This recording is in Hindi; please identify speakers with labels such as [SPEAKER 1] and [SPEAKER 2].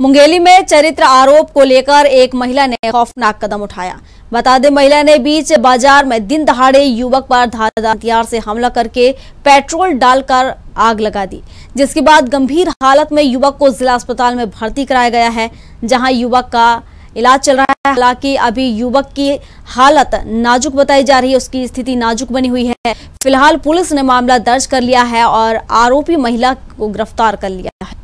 [SPEAKER 1] मुंगेली में चरित्र आरोप को लेकर एक महिला ने खौफनाक कदम उठाया बता दें महिला ने बीच बाजार में दिन दहाड़े युवक पर धारदार हथियार से हमला करके पेट्रोल डालकर आग लगा दी जिसके बाद गंभीर हालत में युवक को जिला अस्पताल में भर्ती कराया गया है जहां युवक का इलाज चल रहा है हालांकि अभी युवक की हालत नाजुक बताई जा रही है उसकी स्थिति नाजुक बनी हुई है फिलहाल पुलिस ने मामला दर्ज कर लिया है और आरोपी महिला को गिरफ्तार कर लिया है